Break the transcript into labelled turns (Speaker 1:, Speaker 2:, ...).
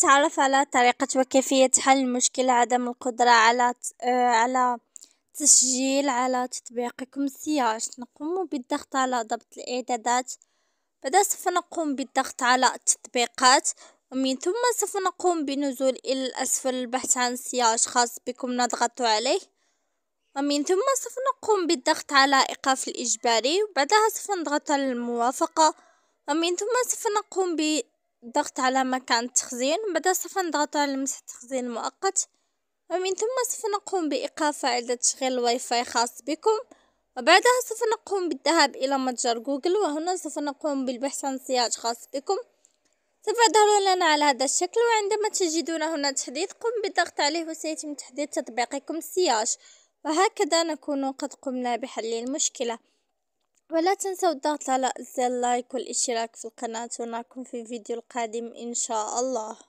Speaker 1: نتعرف على طريقة وكيفية حل المشكلة عدم القدرة على آه، على تسجيل على تطبيقكم السياج نقوم بالضغط على ضبط الاعدادات بعد سوف نقوم بالضغط على التطبيقات ومن ثم سوف نقوم بنزول الى الاسفل البحث عن سياج خاص بكم نضغط عليه ومن ثم سوف نقوم بالضغط على ايقاف الاجباري وبعدها سوف نضغط على الموافقة ومن ثم سوف نقوم ب ضغط على مكان التخزين بعد سوف نضغط على مسح التخزين المؤقت ومن ثم سوف نقوم بإيقاف عدة تشغيل الواي فاي خاص بكم وبعدها سوف نقوم بالذهاب إلى متجر جوجل وهنا سوف نقوم بالبحث عن سياج خاص بكم سوف يظهر لنا على هذا الشكل وعندما تجدون هنا تحديث قم بالضغط عليه وسيتم تحديث تطبيقكم السياج وهكذا نكون قد قمنا بحل المشكلة ولا تنسوا الضغط على زر اللايك والاشتراك في القناة ونراكم في الفيديو القادم ان شاء الله